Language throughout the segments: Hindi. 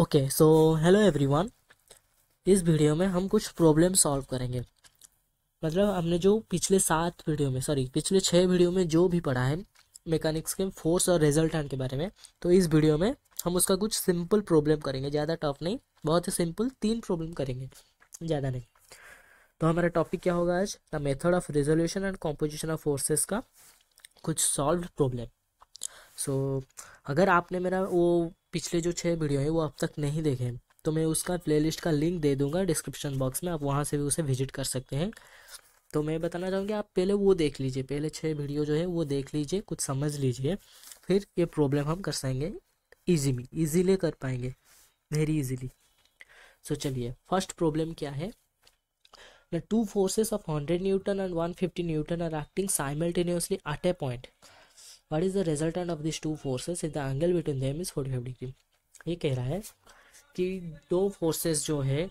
ओके सो हेलो एवरीवन इस वीडियो में हम कुछ प्रॉब्लम सॉल्व करेंगे मतलब हमने जो पिछले सात वीडियो में सॉरी पिछले छः वीडियो में जो भी पढ़ा है मैकेनिक्स के फोर्स और रिजल्टेंट के बारे में तो इस वीडियो में हम उसका कुछ सिंपल प्रॉब्लम करेंगे ज़्यादा टफ नहीं बहुत ही सिंपल तीन प्रॉब्लम करेंगे ज़्यादा नहीं तो हमारा टॉपिक क्या होगा आज the method of resolution and composition of forces का कुछ सॉल्व प्रॉब्लम सो अगर आपने मेरा वो पिछले जो छः वीडियो हैं वो अब तक नहीं देखे तो मैं उसका प्लेलिस्ट का लिंक दे दूंगा डिस्क्रिप्शन बॉक्स में आप वहाँ से भी उसे विजिट कर सकते हैं तो मैं बताना चाहूँगी आप पहले वो देख लीजिए पहले छः वीडियो जो है वो देख लीजिए कुछ समझ लीजिए फिर ये प्रॉब्लम हम कर सकेंगे ईजी में ईजीली कर पाएंगे वेरी इजीली सो चलिए फर्स्ट प्रॉब्लम क्या है two forces of hundred newton and one fifty newton are acting simultaneously at a point what is the resultant of this two forces if the angle between them is forty five degree ये कह रहा है कि दो फोर्सेस जो है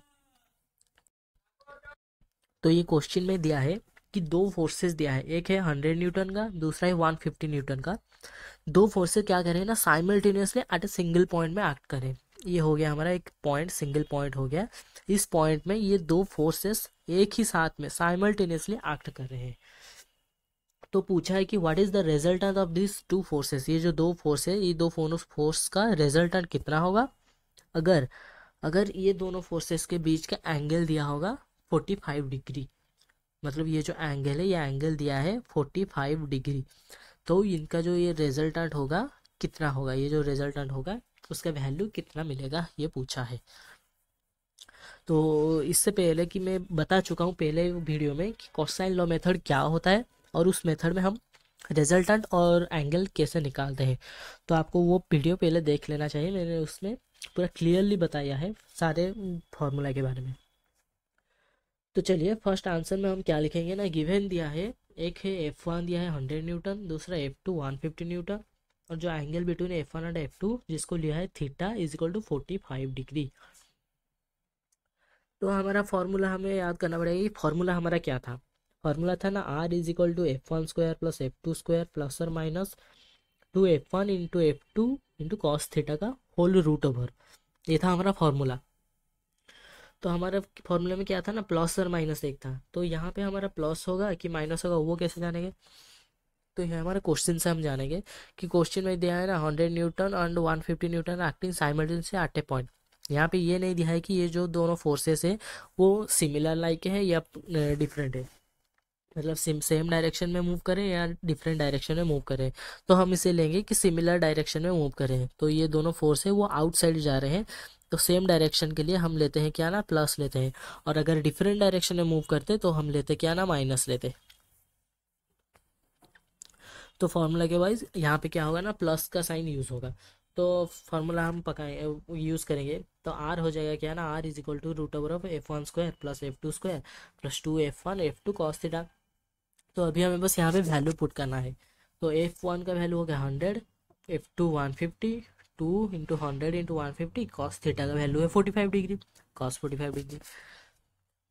तो ये क्वेश्चन में दिया है कि दो फोर्सेस दिया है एक है हंड्रेड न्यूटन का दूसरा है वन फिफ्टी न्यूटन का दो फोर्सेस क्या करें ना simultaneously at a single point में एक्ट करें ये हो गया हमारा एक पॉइंट सिंगल पॉइंट हो गया इस पॉइंट में ये दो फोर्सेस एक ही साथ में साइमल्टेनियसली एक्ट कर रहे हैं तो पूछा है कि what is the resultant of this two forces ये जो दो फोर्स है ये दो फोनो फोर्स का रिजल्टेंट कितना होगा अगर अगर ये दोनों फोर्सेस के बीच का एंगल दिया होगा फोर्टी फाइव डिग्री मतलब ये जो एंगल है ये एंगल दिया है फोर्टी फाइव डिग्री तो इनका जो ये रिजल्टेंट होगा कितना होगा ये जो रिजल्टेंट होगा उसका वैल्यू कितना मिलेगा ये पूछा है तो इससे पहले कि मैं बता चुका हूँ पहले वीडियो में कि कॉस्टाइन लॉ मेथड क्या होता है और उस मेथड में हम रिजल्टेंट और एंगल कैसे निकालते हैं तो आपको वो वीडियो पहले देख लेना चाहिए मैंने उसमें पूरा क्लियरली बताया है सारे फॉर्मूला के बारे में तो चलिए फर्स्ट आंसर में हम क्या लिखेंगे ना गिवेन दिया है एक है एफ वन दिया है हंड्रेड न्यूटन दूसरा F two one fifty newton और जो angle between F one and F two जिसको लिया है theta is equal to forty five degree तो हमारा फॉर्मूला हमें याद करना पड़ेगा कि फॉर्मूला हमारा क्या था फॉर्मूला था ना R is equal to F one square plus F two square plus और minus two F one into F two into cos theta का होल रूट ओवर ये था हमारा फॉर्मूला तो हमारे फॉर्मूला में क्या था ना प्लस और माइनस एक था तो यहाँ पे हमारा प्लस होगा कि माइनस होगा वो कैसे जानेंगे तो ये हमारे क्वेश्चन से हम जानेंगे कि क्वेश्चन में दिया है ना hundred newton and one fifty newton acting simultaneously at a point यहाँ पे ये नहीं दिया है कि ये जो दोनों फोर्सेस है वो सिमिलर लाइक है या डिफरेंट है मतलब सेम सेम डायरेक्शन में मूव करें या डिफरेंट डायरेक्शन में मूव करें तो हम इसे लेंगे कि सिमिलर डायरेक्शन में मूव करें तो ये दोनों फोर्स है वो आउटसाइड जा रहे हैं तो सेम डायरेक्शन के लिए हम लेते हैं क्या ना प्लस लेते हैं और अगर डिफरेंट डायरेक्शन में मूव करते तो हम लेते क्या ना माइनस लेते तो फॉर्मूला के वाइज यहाँ पे क्या होगा ना प्लस का साइन यूज़ होगा तो फार्मूला हम पकाए यूज़ करेंगे तो आर हो जाएगा क्या ना R is equal to root over of F one square plus F two square plus two F one F two cos theta तो अभी हमें बस यहाँ पे वैल्यू पुट करना है तो एफ वन का वैल्यू हो गया hundred F two one fifty two into hundred into one fifty cos theta का वैल्यू है forty five degree cos forty five degree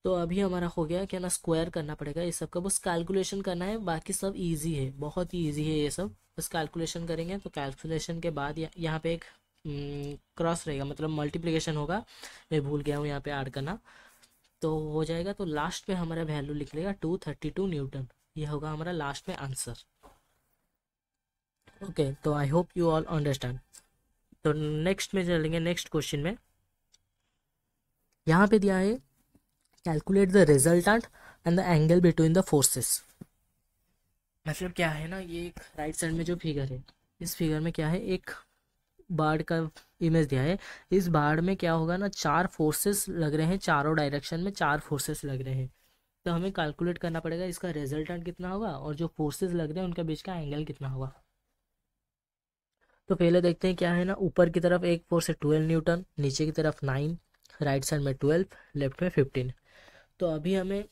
तो अभी हमारा हो गया क्या ना स्क्वायर करना पड़ेगा ये सब का बस कैलकुलेशन करना है बाकी सब इजी है बहुत ही ईजी है ये सब बस कैलकुलेशन करेंगे तो कैलकुलेशन के बाद यह, यहाँ पे एक क्रॉस हम्म, रहेगा मतलब मल्टीप्लिकेशन होगा मैं भूल गया हूँ यहाँ पे ऐड करना तो हो जाएगा तो लास्ट पे हमारा वैल्यू लिख लेगा टू थर्टी टू न्यूटन ये होगा हमारा लास्ट में आंसर ओके तो I hope you all understand तो नेक्स्ट में चलेंगे नेक्स्ट क्वेश्चन में यहाँ पे दिया है calculate the resultant and the angle between the forces मतलब क्या है ना ये एक राइट साइड में जो फिगर है इस फिगर में क्या है एक बाढ़ का इमेज दिया है इस बाढ़ में क्या होगा ना चार फोर्सेस लग रहे हैं चारों डायरेक्शन में चार फोर्सेस लग रहे हैं तो हमें कैलकुलेट करना पड़ेगा इसका रिजल्टेंट कितना होगा और जो फोर्सेज लग रहे हैं उनके बीच का एंगल कितना होगा तो पहले देखते हैं क्या है ना ऊपर की तरफ एक फोर्स है ट्वेल्व न्यूटन नीचे की तरफ नाइन राइट साइड में ट्वेल्व लेफ्ट में फिफ्टीन तो अभी हमें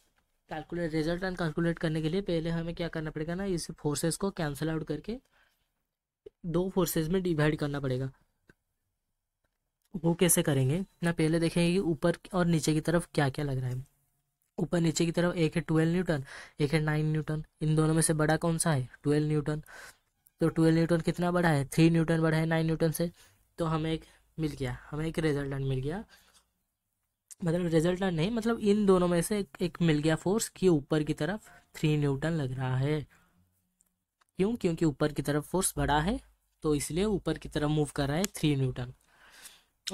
कैलकुलेट रिजल्ट कैलकुलेट करने के लिए पहले हमें क्या करना पड़ेगा ना इस फोर्सेज को कैंसिल आउट करके दो फोर्सेज में डिवाइड करना पड़ेगा वो कैसे करेंगे ना पहले देखेंगे कि ऊपर और नीचे की तरफ क्या क्या लग रहा है ऊपर नीचे की तरफ एक है ट्वेल्व न्यूटन एक है नाइन न्यूटन इन दोनों में से बड़ा कौन सा है ट्वेल्व न्यूटन तो ट्वेल्व न्यूटन कितना बड़ा है थ्री न्यूटन बड़ा है नाइन न्यूटन से तो हमें एक मिल गया हमें एक रिजल्टेंट मिल गया मतलब रिजल्टेंट नहीं मतलब इन दोनों में से एक, एक मिल गया फोर्स कि ऊपर की तरफ थ्री न्यूटन लग रहा है क्यों क्योंकि ऊपर की तरफ फोर्स बड़ा है तो इसलिए ऊपर की तरफ मूव कर रहा है थ्री न्यूटन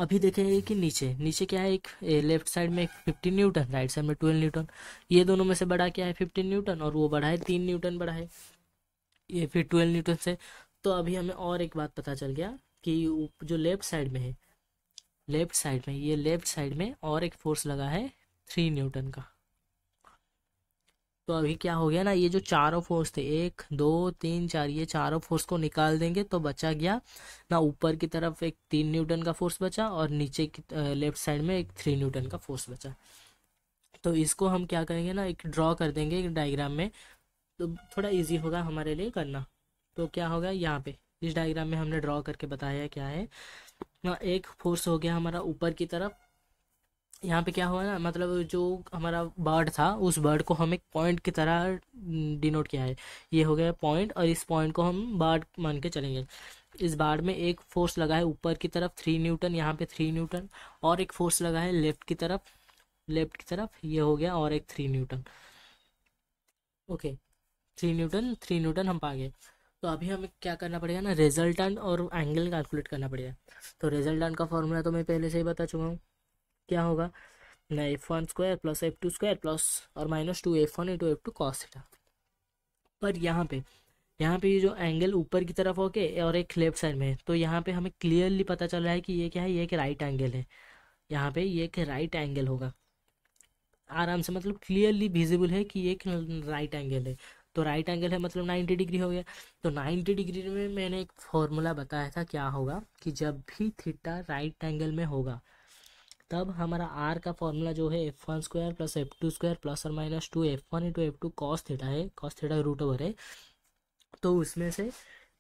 अभी देखेंगे कि नीचे नीचे क्या है एक लेफ्ट साइड में एक फिफ्टीन न्यूटन राइट साइड में ट्वेल्व न्यूटन ये दोनों में से बड़ा क्या है फिफ्टीन न्यूटन और वो बढ़ा है तीन न्यूटन बढ़ा है ये फिर ट्वेल्व न्यूटन से तो अभी हमें और एक बात पता चल गया कि जो लेफ्ट साइड में है लेफ्ट साइड में ये लेफ्ट साइड में और एक फोर्स लगा है थ्री न्यूटन का तो अभी क्या हो गया ना ये जो चारों फोर्स थे एक दो तीन चार ये चारों फोर्स को निकाल देंगे तो बचा गया ना ऊपर की तरफ एक तीन न्यूटन का फोर्स बचा और नीचे की लेफ्ट साइड में एक थ्री न्यूटन का फोर्स बचा तो इसको हम क्या करेंगे ना एक ड्रॉ कर देंगे एक डायग्राम में तो थोड़ा इजी होगा हमारे लिए करना तो क्या होगा यहाँ पे इस डायग्राम में हमने ड्रॉ करके बताया क्या है ना एक फोर्स हो गया हमारा ऊपर की तरफ यहाँ पे क्या हुआ ना मतलब जो हमारा बर्ड था उस बर्ड को हम एक पॉइंट की तरह डिनोट हम्म, किया है ये हो गया पॉइंट और इस पॉइंट को हम बर्ड मान के चलेंगे इस बार में एक फोर्स लगा है ऊपर की तरफ थ्री न्यूटन यहाँ पे थ्री न्यूटन और एक फोर्स लगा है लेफ्ट की तरफ लेफ्ट की तरफ ये हो गया और एक three newton okay three newton three newton हम पा गए तो अभी हमें क्या करना पड़ेगा ना रिजल्टेंट और एंगल कैलकुलेट करना पड़ेगा तो रिजल्टेंट का फॉर्मूला तो मैं पहले से ही बता चुका हूँ क्या होगा F one square plus F two square plus और minus two F one into F two cos theta पर यहाँ पे यहाँ पे ये जो एंगल ऊपर की तरफ होके और एक लेफ्ट साइड में है तो यहाँ पे हमें क्लियरली पता चल रहा है कि ये क्या है ये एक राइट एंगल है यहाँ पे ये एक राइट एंगल होगा आराम से मतलब क्लियरली विजिबल है कि ये एक राइट एंगल है तो राइट एंगल है मतलब नाइन्टी डिग्री हो गया तो नाइन्टी डिग्री में मैंने एक फॉर्मूला बताया था क्या होगा कि जब भी थीटा राइट एंगल में होगा तब हमारा आर का फॉर्मूला जो है F one square plus F two square plus और minus two F one into F two cos theta है कॉस थीटा रूट ओवर है तो उसमें से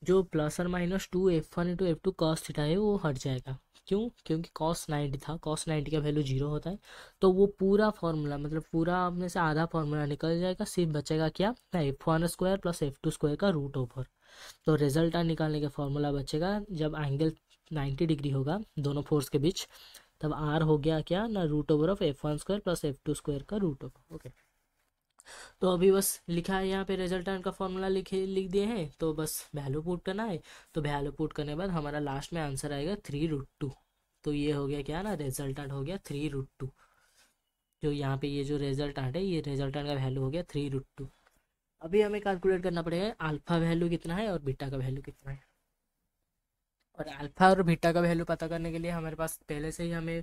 जो प्लस और minus two F one into F two cos theta है वो हट जाएगा क्यों क्योंकि कॉस नाइन्टी था कॉस नाइन्टी का वैल्यू जीरो होता है तो वो पूरा फॉर्मूला मतलब पूरा अपने से आधा फॉर्मूला निकल जाएगा सिर्फ बचेगा क्या F one square plus F two square का रूट ओवर तो रिजल्ट निकालने का फॉर्मूला बचेगा जब एंगल नाइन्टी डिग्री होगा दोनों फोर्स के बीच तब आर हो गया क्या ना root over of F one square plus F two square का रूट ओवर ओके तो अभी बस लिखा है यहाँ पे रिजल्टेंट का फॉर्मूला लिखे लिख दिए हैं तो बस वैल्यू पुट करना है तो वैल्यू पुट करने के बाद हमारा लास्ट में आंसर आएगा थ्री रूट टू तो ये हो गया क्या ना रिजल्टेंट हो गया थ्री रूट टू जो यहाँ पे ये जो रिजल्टेंट है ये रिजल्टेंट का वैल्यू हो गया थ्री रूट टू अभी हमें कैलकुलेट करना पड़ेगा अल्फा वैल्यू कितना है और बीटा का वैल्यू कितना है और अल्फ़ा और बीटा का वैल्यू पता करने के लिए हमारे पास पहले से ही हमें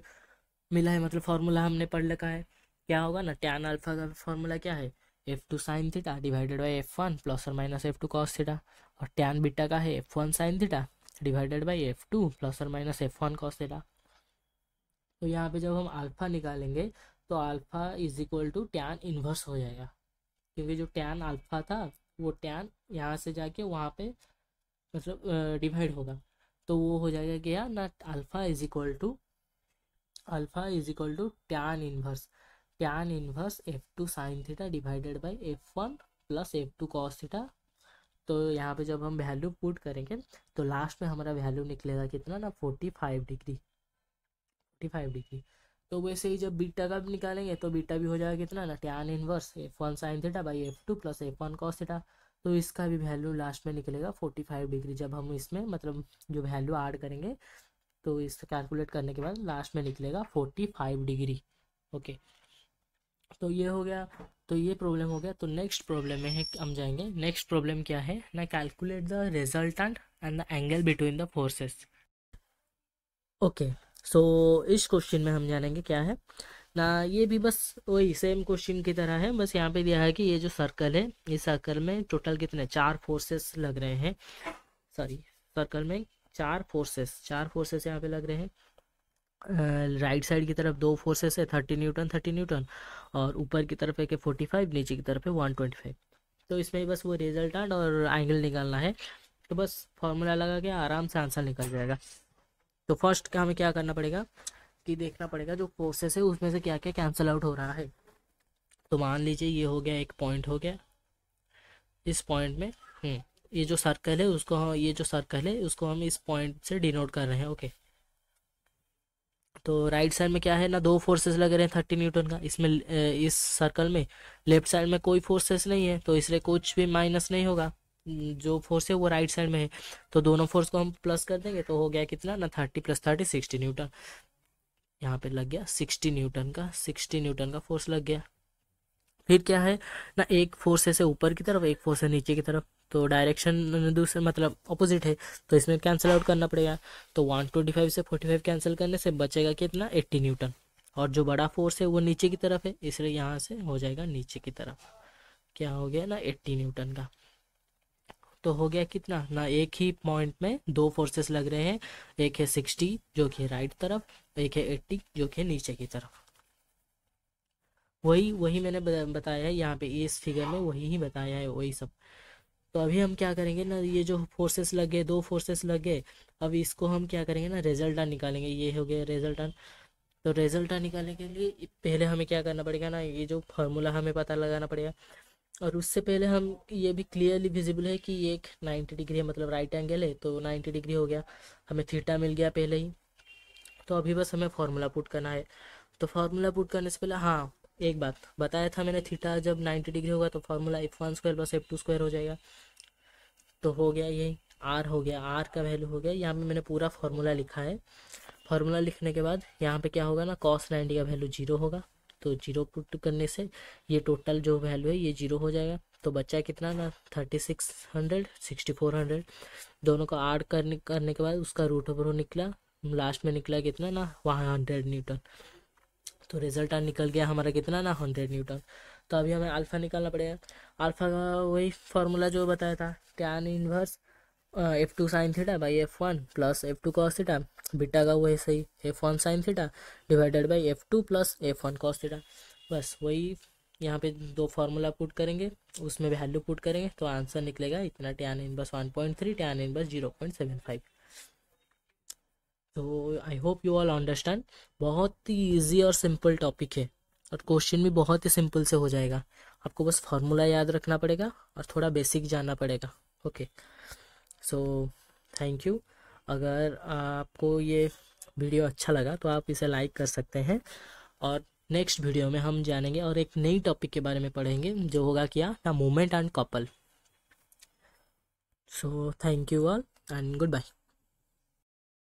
मिला है मतलब फार्मूला हमने पढ़ लिखा है क्या होगा ना टैन अल्फ़ा का फार्मूला क्या है F two sine theta divided by F one plus और minus F two cos theta और टैन बीटा का है F one sine theta divided by F two plus और minus F one cos theta तो यहाँ पे जब हम अल्फ़ा निकालेंगे तो alpha is equal to tan inverse हो जाएगा क्योंकि जो टैन अल्फ़ा था वो टैन यहाँ से जाके वहाँ पे मतलब डिवाइड होगा तो वो हो जाएगा क्या not alpha is equal to alpha is equal to tan inverse tan inverse F two sine theta divided by F one plus F two cos theta तो यहाँ पे जब हम वैल्यू पुट करेंगे तो लास्ट में हमारा वैल्यू निकलेगा कितना ना forty five degree forty five degree तो वैसे ही जब बीटा का भी निकालेंगे तो बीटा भी हो जाएगा कितना ना tan inverse F one sine theta by F two plus F one cos theta तो इसका भी वैल्यू लास्ट में निकलेगा फोर्टी फाइव डिग्री जब हम इसमें मतलब जो वैल्यू ऐड करेंगे तो इस कैलकुलेट करने के बाद लास्ट में निकलेगा फोर्टी फाइव डिग्री ओके तो ये हो गया तो ये प्रॉब्लम हो गया तो नेक्स्ट प्रॉब्लम में है हम जाएंगे नेक्स्ट प्रॉब्लम क्या है ना calculate the resultant and the angle between the forces okay so इस क्वेश्चन में हम जानेंगे क्या है ना ये भी बस वही सेम क्वेश्चन की तरह है बस यहाँ पे दिया है कि ये जो सर्कल है इस सर्कल में टोटल कितने चार फोर्सेस लग रहे हैं सॉरी सर्कल में चार फोर्सेस चार फोर्सेस यहाँ पे लग रहे हैं राइट साइड की तरफ दो फोर्सेस है थर्टी न्यूटन थर्टी न्यूटन और ऊपर की तरफ है कि फोर्टी फाइव नीचे की तरफ है वन ट्वेंटी फाइव तो इसमें बस वो रिजल्टेंट और एंगल निकालना है तो बस फॉर्मूला लगा के आराम से आंसर निकल जाएगा तो फर्स्ट हमें क्या करना पड़ेगा कि देखना पड़ेगा जो प्रोसेस है उसमें से क्या क्या कैंसिल आउट हो रहा है तो मान लीजिए ये हो गया एक पॉइंट हो गया इस पॉइंट में हम्म, ये जो सर्कल है उसको हम ये जो सर्कल है उसको हम इस पॉइंट से डिनोट कर रहे हैं ओके तो राइट साइड में क्या है ना दो फोर्सेस लग रहे हैं थर्टी न्यूटन का इसमें इस सर्कल में लेफ्ट साइड में कोई फोर्सेस नहीं है तो इसलिए कुछ भी माइनस नहीं होगा हम्म, जो फोर्स है वो राइट साइड में है तो दोनों फोर्स को हम प्लस कर देंगे तो हो गया कितना ना thirty plus thirty sixty newton यहाँ पे लग गया सिक्सटी न्यूटन का सिक्सटी न्यूटन का फोर्स लग गया फिर क्या है ना एक फोर्स ऐसे ऊपर की तरफ एक फोर्स है नीचे की तरफ तो डायरेक्शन दूसरे मतलब अपोजिट है तो इसमें कैंसिल आउट करना पड़ेगा तो वन ट्वेंटी फाइव से फोर्टी फाइव कैंसिल करने से बचेगा कितना एट्टी न्यूटन और जो बड़ा फोर्स है वो नीचे की तरफ है इसलिए यहाँ से हो जाएगा नीचे की तरफ क्या हो गया ना एट्टी न्यूटन का तो हो गया कितना ना एक ही पॉइंट में दो फोर्सेस लग रहे हैं एक है सिक्सटी जो कि राइट तरफ एक है एट्टी जो कि नीचे की तरफ वही वही मैंने बताया है यहाँ पे इस फिगर में वही ही बताया है वही सब तो अभी हम क्या करेंगे ना ये जो फोर्सेस लगे दो फोर्सेस लगे अब इसको हम क्या करेंगे ना रिजल्टा निकालेंगे ये हो गया रिजल्टा तो रिजल्टा निकालने के लिए पहले हमें क्या करना पड़ेगा ना ये जो फार्मूला हमें पता लगाना पड़ेगा और उससे पहले हम ये भी क्लियरली विजिबल है कि ये एक 90 डिग्री है मतलब राइट एंगल है तो 90 डिग्री हो गया हमें थीटा मिल गया पहले ही तो अभी बस हमें फार्मूला पुट करना है तो फार्मूला पुट करने से पहले हाँ एक बात बताया था मैंने थीटा जब 90 डिग्री होगा तो formula F one square plus F two square हो जाएगा तो हो गया यही आर हो गया आर का वैल्यू हो गया यहाँ पर मैंने पूरा फार्मूला लिखा है फार्मूला लिखने के बाद यहाँ पे क्या होगा ना कॉस नाइन्टी का वैल्यू जीरो होगा तो जीरो पुट करने से ये टोटल जो वैल्यू है ये जीरो हो जाएगा तो बच्चा कितना ना thirty six hundred sixty four hundred दोनों को ऐड करने करने के बाद उसका रूट ओवर निकला लास्ट में निकला कितना ना वहाँ हंड्रेड न्यूटन तो रिजल्ट निकल गया हमारा कितना ना हंड्रेड न्यूटन तो अभी हमें अल्फ़ा निकालना पड़ेगा अल्फ़ा का वही फार्मूला जो बताया था tan inverse F two sine theta by F one plus F two cos theta beta का वही सही F one sine theta divided by F two plus F one cos theta बस वही यहाँ पे दो फार्मूला पुट करेंगे उसमें वैल्यू पुट करेंगे तो आंसर निकलेगा इतना टैन बस वन पॉइंट थ्री टैन बस जीरो पॉइंट सेवन फाइव तो I hope you all understand बहुत ही ईजी और सिंपल टॉपिक है और क्वेश्चन भी बहुत ही सिंपल से हो जाएगा आपको बस फार्मूला याद रखना पड़ेगा और थोड़ा बेसिक जानना पड़ेगा okay okay. So thank you अगर आपको ये वीडियो अच्छा लगा तो आप इसे लाइक कर सकते हैं और नेक्स्ट वीडियो में हम जानेंगे और एक नई टॉपिक के बारे में पढ़ेंगे जो होगा क्या the moment and couple so thank you all and good bye